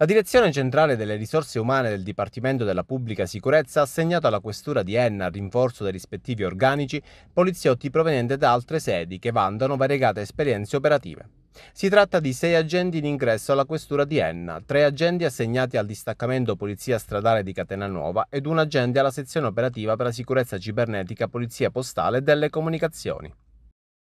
La Direzione Centrale delle Risorse Umane del Dipartimento della Pubblica Sicurezza ha assegnato alla Questura di Enna, a rinforzo dei rispettivi organici, poliziotti provenienti da altre sedi che vantano variegate esperienze operative. Si tratta di sei agenti in ingresso alla questura di Enna, tre agenti assegnati al distaccamento Polizia Stradale di Catenanuova ed un agente alla sezione operativa per la sicurezza cibernetica Polizia Postale e delle Comunicazioni.